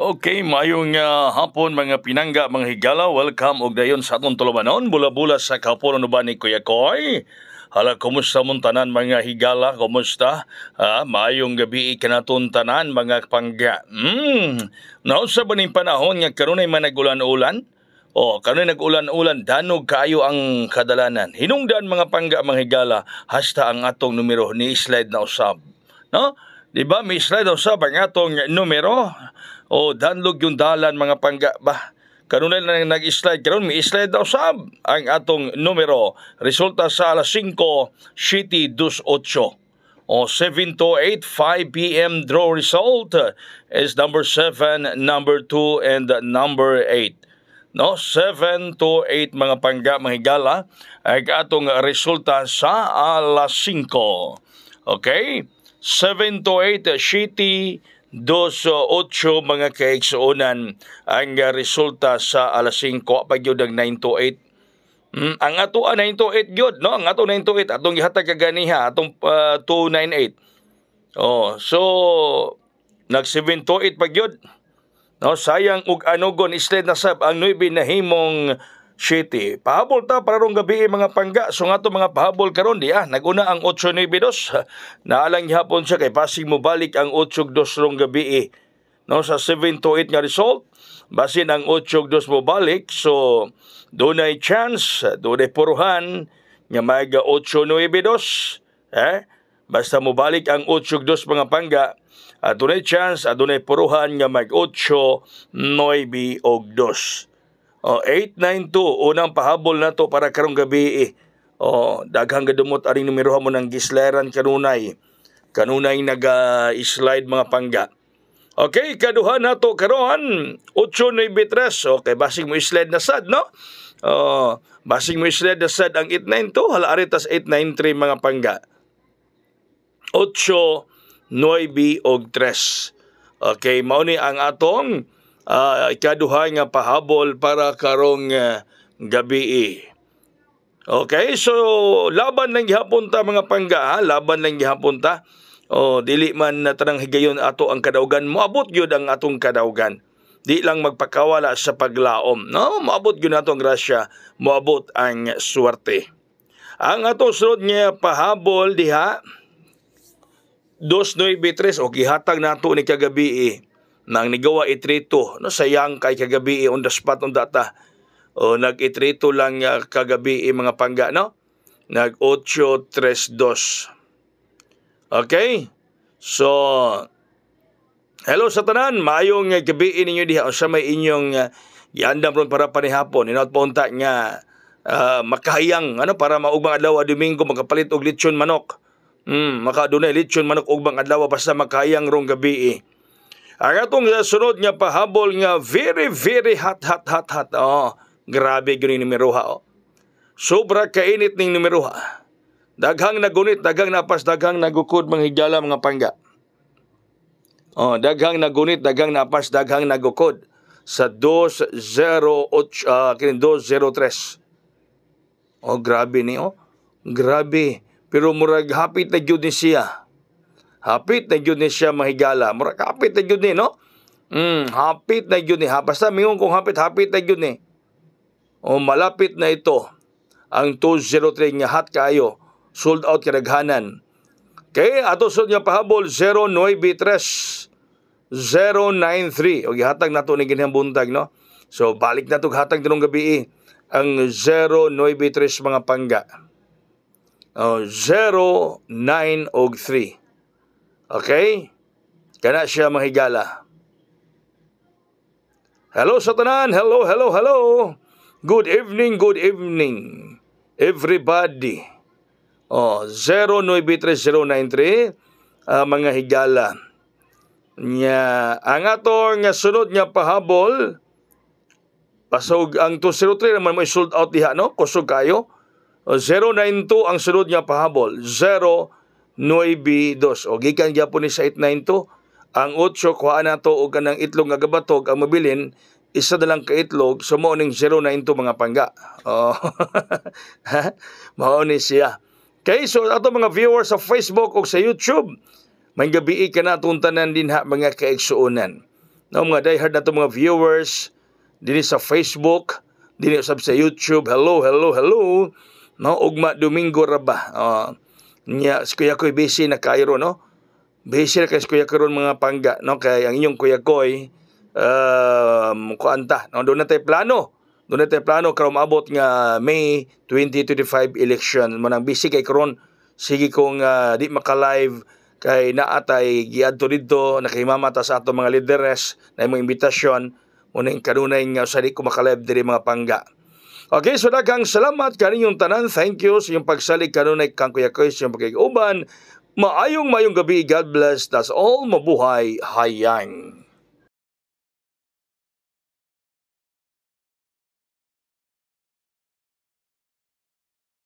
Okay, mayong uh, hapon mga pinangga, mga higala. Welcome og dayon sa atong tulumanon. Bula-bula sa kapulan ba ni Kuya Koy. Hala, kumusta mong tanan mga higala? Kumusta? Ah, maayong gabi ikanaton tanan mga pangga. Mm. Nausa ba ni panahon nga karunay managulan-ulan? O, oh, kanoy nag-ulan-ulan, danog kaayo ang kadalanan. Hinungdan mga pangga mga higala, hasta ang atong numero ni slide na usab. No? Di ba? May slide daw sa bangatong numero. O danlog yung dalan mga pangga ba? Kanunay na nag-slide karon may slide daw sab ang atong numero. Resulta sa alas 5, City 28. O 7 8, 5 p.m. draw result is number 7, number 2, and number 8 no 7 to 8 mga pangga mahigala ay atong resulta sa alas 5 okay 728 uh, City, 2 uh, mga kaigsuonan ang uh, resulta sa alas 5 pagyod ang 9 Mm, ang ato 9 ah, to 8 gyud no ang ato 9 to atong gihatag kaganiha atong uh, 298. Oh, so nag 728 to pagyod. No, sayang ug anugon slide na sab ang 9 na himong City. Pahabol ta para rong gabi eh, mga pangga. So nga to mga pahabol karon di ah. Naguna ang 8.92. Naalang hapon siya kay pasig mo balik ang 8.2 rong gabi. Eh. No, sa 7 to 8 nga result. Basin ang 8.2 mo balik. So dunay chance, dunay puruhan nga maiga 8.92. Eh? Basta mo balik ang 8.2 mga pangga. Adunay chance, adunay puruhan nga mag 8, 9 og 2. Oh, 892, unang pahabol na to para karong gabi. Eh. Oh, daghang gadumot ari numerohan mo ng gisleran kanunay. Kanunay nag-slide uh, mga pangga. Okay, kaduhan na to karon 893. Okay, basig mo slide na sad, no? Oh, basig mo slide na sad ang 892, hala aritas 893 mga pangga. 8, 9 og 3. Okay, mao ni ang atong uh, ah, ikaduha nga pahabol para karong uh, gabi. Eh. Okay, so laban lang gihapon ta mga pangga, ha? laban lang gihapon ta. O oh, dili man na tanang higayon ato ang kadaugan, moabot gyud ang atong kadaugan. Di lang magpakawala sa paglaom, no? Moabot gyud ato ang grasya, moabot ang suwerte. Ang atong sunod nga pahabol diha 293 o gihatag nato ni kagabi. Eh nang nigawa itrito no sayang kay kagabi on the spot on data o nagitrito lang uh, kagabi eh, mga pangga no nag 832 okay so hello sa tanan maayong eh, gabi eh, ninyo diha unsa may inyong uh, giandam ron para panihapon inaut punta nga uh, makahayang ano para maugmang adlaw Domingo makapalit og lechon manok mm maka dunay lechon manok ugbang adlaw basta makahayang rong gabi eh. Ang atong eh, sunod nga pahabol nga very very hot hot hot hot. Oh, grabe gyud ni numeroha oh. Sobra kainit ning numeroha. Daghang nagunit, daghang napas, daghang nagukod mga higala mga pangga. Oh, daghang nagunit, daghang napas, daghang nagukod sa 208 uh, 203. Oh, grabe ni oh. Grabe. Pero murag happy na gyud siya Hapit na yun ni siya mahigala. Mura kapit na yun ni, no? Hmm, hapit na yun ni. Ha, basta mingon kung hapit, hapit na yun ni. O malapit na ito. Ang 203 nga hat kayo. Sold out kadaghanan. Kay ato sud nga pahabol 093 093. Og gihatag nato ni ginhang buntag, no? So balik na tug hatag dinong gabi eh, ang 093 mga pangga. Oh, 09 Okay? Kana siya mahigala. Hello Satanan! hello, hello, hello. Good evening, good evening everybody. Oh, 093093 uh, ah, mga higala. Nya ang ato nga sunod nga pahabol pasog ang 203 naman mo sold out diha no kusog kayo. 092 ang sunod nga pahabol. 0 9-2. O gikan gyapon ni sa 892, ang 8 kuha na to og kanang itlog nga gabatog ang mabilin isa na lang kaitlog sa so ning 092 mga pangga. Oh. mao ni siya. Kay so ato mga viewers sa Facebook o sa YouTube, may gabi ka na tuntanan din ha mga kaigsuonan. No mga diehard na to mga viewers dinhi sa Facebook, dinhi usab sa YouTube. Hello, hello, hello. No ugma Domingo ra ba? Oh niya si Kuya Koy busy na kairo no busy na kay si Kuya karon mga pangga no kay ang inyong Kuya Koy um, kuanta no doon na tayo plano doon na tayo plano karon maabot nga May 2025 election manang busy kay karon sige kong uh, di maka-live kay naatay giadto didto nakahimamata sa ato mga lideres na imong imbitasyon uning kanunay nga uh, sa di ko maka-live diri mga pangga Okay, so daghang salamat kaninyong tanan. Thank you sa so, iyong pagsalig kanunay kang Kuya Koy sa iyong pagkikuban. Maayong mayong gabi. God bless us all. Mabuhay. Hayang.